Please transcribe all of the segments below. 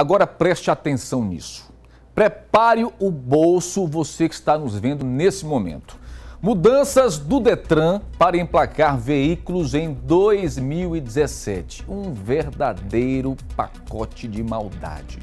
Agora preste atenção nisso. Prepare o bolso, você que está nos vendo nesse momento. Mudanças do Detran para emplacar veículos em 2017. Um verdadeiro pacote de maldade.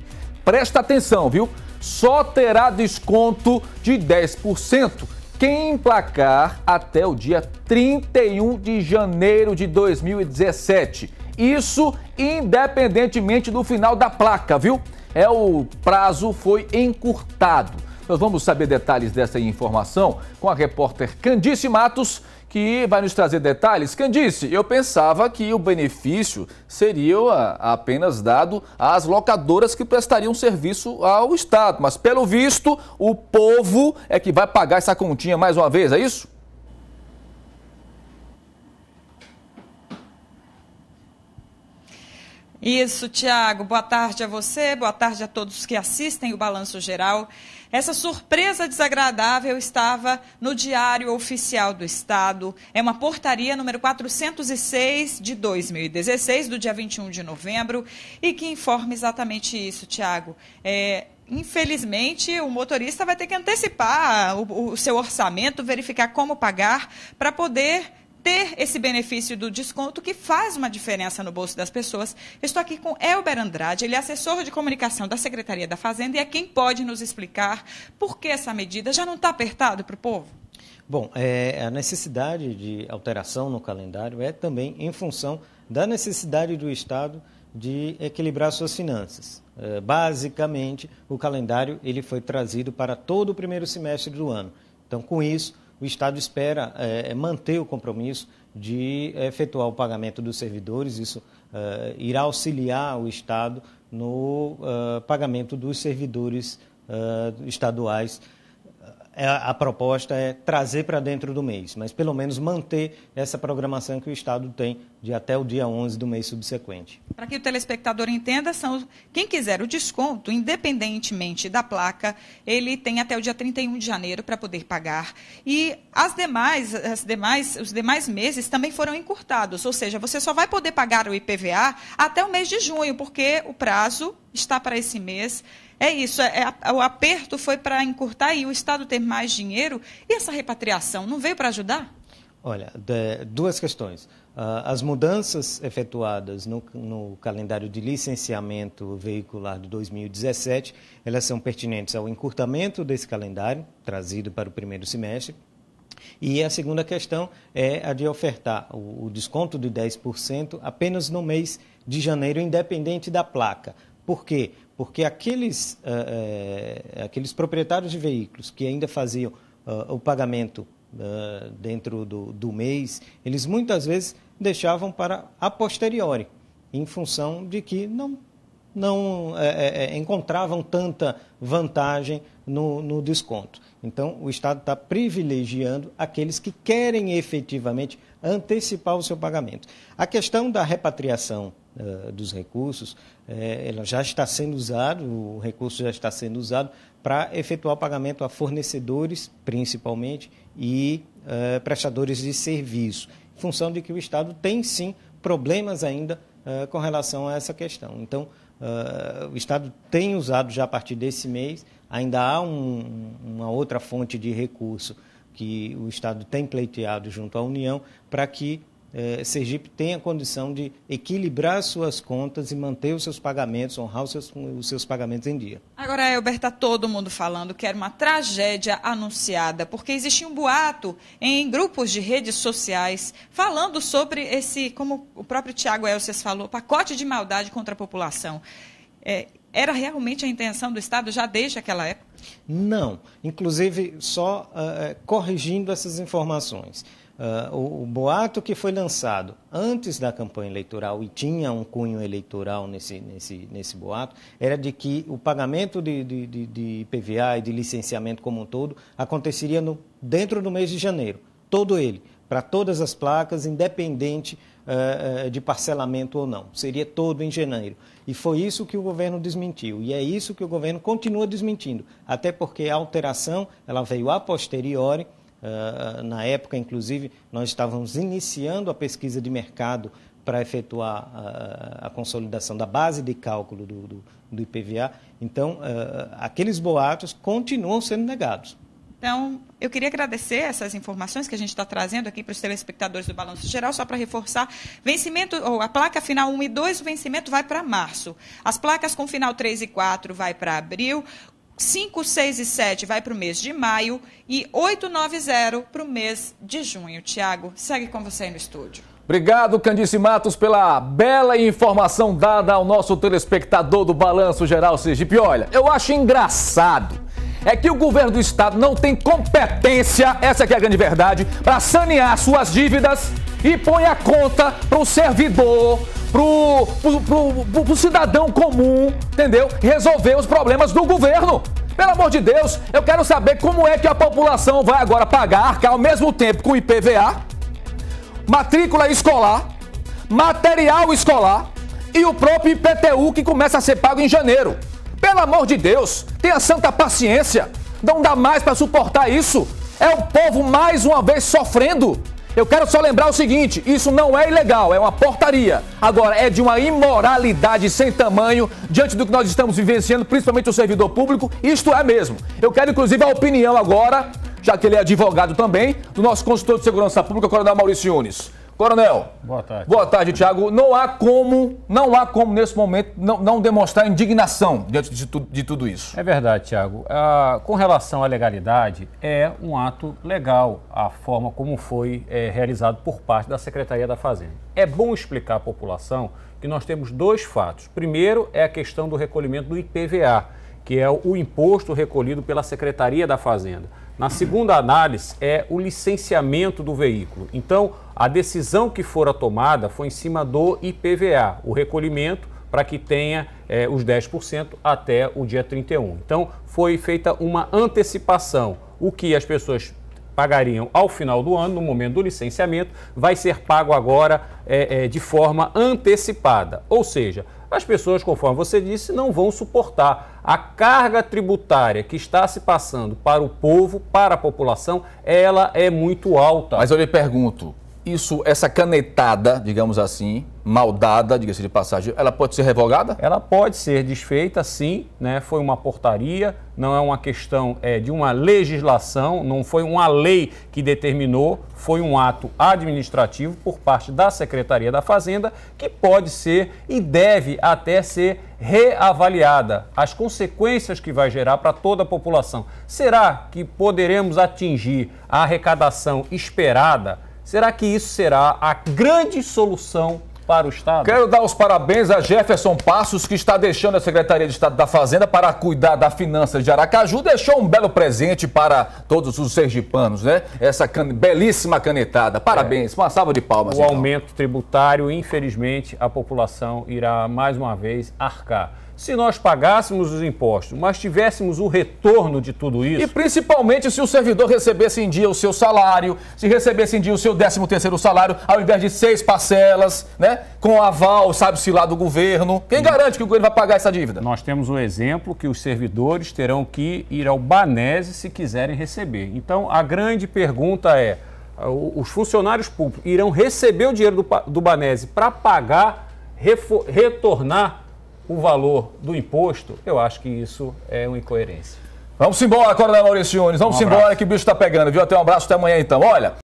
Presta atenção, viu? Só terá desconto de 10% quem emplacar até o dia 31 de janeiro de 2017 isso independentemente do final da placa, viu? É o prazo foi encurtado. Nós vamos saber detalhes dessa informação com a repórter Candice Matos, que vai nos trazer detalhes. Candice, eu pensava que o benefício seria ah, apenas dado às locadoras que prestariam serviço ao Estado, mas pelo visto, o povo é que vai pagar essa continha mais uma vez, é isso? Isso, Tiago. Boa tarde a você, boa tarde a todos que assistem o Balanço Geral. Essa surpresa desagradável estava no Diário Oficial do Estado. É uma portaria número 406 de 2016, do dia 21 de novembro, e que informa exatamente isso, Tiago. É, infelizmente, o motorista vai ter que antecipar o, o seu orçamento, verificar como pagar, para poder ter esse benefício do desconto que faz uma diferença no bolso das pessoas. Eu estou aqui com Elber Andrade, ele é assessor de comunicação da Secretaria da Fazenda e é quem pode nos explicar por que essa medida já não está apertada para o povo? Bom, é, a necessidade de alteração no calendário é também em função da necessidade do Estado de equilibrar suas finanças. É, basicamente, o calendário ele foi trazido para todo o primeiro semestre do ano. Então, com isso, o Estado espera é, manter o compromisso de efetuar o pagamento dos servidores. Isso eh, irá auxiliar o Estado no eh, pagamento dos servidores estaduais é, a proposta é trazer para dentro do mês, mas pelo menos manter essa programação que o Estado tem de até o dia 11 do mês subsequente. Para que o telespectador entenda, são quem quiser o desconto, independentemente da placa, ele tem até o dia 31 de janeiro para poder pagar. E as demais, as demais, os demais meses também foram encurtados, ou seja, você só vai poder pagar o IPVA até o mês de junho, porque o prazo está para esse mês é isso, é, é o aperto foi para encurtar e o Estado ter mais dinheiro. E essa repatriação não veio para ajudar? Olha, de, duas questões. Ah, as mudanças efetuadas no, no, calendário de licenciamento veicular de 2017, elas são pertinentes ao encurtamento desse calendário, trazido para o primeiro semestre. E a segunda questão é a de ofertar o, o desconto de 10% apenas no mês de janeiro, independente da placa. Por quê? Porque aqueles, eh, eh, aqueles proprietários de veículos que ainda faziam uh, o pagamento uh, dentro do, do mês, eles muitas vezes deixavam para a posteriori, em função de que não não encontravam tanta vantagem no, no, desconto. Então, o Estado está privilegiando aqueles que querem efetivamente antecipar o seu pagamento. A questão da repatriação eh, dos recursos, eh, ela já está sendo usado, o recurso já está sendo usado para efetuar o pagamento a fornecedores, principalmente, e eh, prestadores de serviço, em função de que o Estado tem sim problemas ainda com relação a essa questão. Então, o Estado tem usado já a partir desse mês, ainda há um, uma outra fonte de recurso que o Estado tem pleiteado junto à União para que eh, Sergipe tem a condição de equilibrar suas contas e manter os seus pagamentos, honrar os seus, os seus pagamentos em dia. Agora, Elber, está todo mundo falando que era uma tragédia anunciada, porque existia um boato em grupos de redes sociais falando sobre esse, como o próprio Tiago Elcias falou, pacote de maldade contra a população. É, era realmente a intenção do Estado já desde aquela época? Não. Inclusive, só uh, corrigindo essas informações. Uh, o, o, boato que foi lançado antes da campanha eleitoral e tinha um cunho eleitoral nesse, nesse, nesse boato era de que o pagamento de, de, de, de IPVA e de licenciamento como um todo aconteceria no, dentro do mês de janeiro, todo ele, para todas as placas, independente uh, de parcelamento ou não. Seria todo em janeiro. E foi isso que o governo desmentiu. E é isso que o governo continua desmentindo, até porque a alteração ela veio a posteriori ah, na época, inclusive, nós estávamos iniciando a pesquisa de mercado para efetuar ah, a consolidação da base de cálculo do, do, do IPVA. Então, ah, aqueles boatos continuam sendo negados. Então, eu queria agradecer essas informações que a gente está trazendo aqui para os telespectadores do Balanço Geral, só para reforçar. Vencimento, ou a placa final 1 e 2, o vencimento vai para março. As placas com final 3 e 4 vai para abril. 5, 6 e 7 vai para o mês de maio e 8, 9, 0 para o mês de junho. Tiago, segue com você aí no estúdio. Obrigado, Candice Matos, pela bela informação dada ao nosso telespectador do Balanço Geral Sergipe. Olha, eu acho engraçado é que o governo do estado não tem competência, essa é a grande verdade, para sanear suas dívidas e põe a conta para o servidor, pro, pro, pro, pro, cidadão comum, entendeu? Resolver os problemas do governo. Pelo amor de Deus, eu quero saber como é que a população vai agora pagar, arcar ao mesmo tempo com IPVA, matrícula escolar, material escolar e o próprio IPTU que começa a ser pago em janeiro. Pelo amor de Deus, tenha santa paciência. Não dá mais para suportar isso. É o povo mais uma vez sofrendo. Eu quero só lembrar o seguinte: isso não é ilegal, é uma portaria. Agora, é de uma imoralidade sem tamanho diante do que nós estamos vivenciando, principalmente o servidor público. Isto é mesmo. Eu quero, inclusive, a opinião agora, já que ele é advogado também, do nosso consultor de segurança pública, o Coronel Maurício Unes. Coronel. Boa tarde. Boa tarde, Tiago. Não há como, não há como nesse momento não, não demonstrar indignação diante de, tu, de, tudo isso. É verdade, Tiago. Ah, com relação à legalidade, é um ato legal a forma como foi é, realizado por parte da Secretaria da Fazenda. É bom explicar à população que nós temos dois fatos. Primeiro é a questão do recolhimento do IPVA, que é o imposto recolhido pela Secretaria da Fazenda. Na segunda análise é o licenciamento do veículo. Então, a decisão que fora tomada foi em cima do IPVA, o recolhimento para que tenha eh, os 10% até o dia 31. Então, foi feita uma antecipação, o que as pessoas pagariam ao final do ano, no momento do licenciamento, vai ser pago agora é, é, de forma antecipada. Ou seja, as pessoas, conforme você disse, não vão suportar. A carga tributária que está se passando para o povo, para a população, ela é muito alta. Mas eu lhe pergunto, isso, essa canetada, digamos assim, maldada, diga-se de passagem, ela pode ser revogada? Ela pode ser desfeita, sim. Né? Foi uma portaria, não é uma questão é, de uma legislação, não foi uma lei que determinou, foi um ato administrativo por parte da Secretaria da Fazenda que pode ser e deve até ser reavaliada. As consequências que vai gerar para toda a população. Será que poderemos atingir a arrecadação esperada? Será que isso será a grande solução para o Estado. Quero dar os parabéns a Jefferson Passos, que está deixando a Secretaria de Estado da Fazenda para cuidar da finança de Aracaju. Deixou um belo presente para todos os sergipanos, né? Essa can... belíssima canetada. Parabéns, é. uma salva de palmas. O então. aumento tributário, infelizmente, a população irá mais uma vez arcar se nós pagássemos os impostos, mas tivéssemos o retorno de tudo isso. E principalmente se o servidor recebesse em dia o seu salário, se recebesse em dia o seu 13 terceiro salário, ao invés de seis parcelas, né? Com aval, sabe-se lá do governo. Quem garante que o governo vai pagar essa dívida? Nós temos um exemplo que os servidores terão que ir ao Banese se quiserem receber. Então, a grande pergunta é, os funcionários públicos irão receber o dinheiro do, do Banese para pagar, retornar o valor do imposto, eu acho que isso é uma incoerência. Vamos embora, Coronel Mauriciunes. Vamos um embora que o bicho está pegando, viu? Até um abraço, até amanhã então. Olha.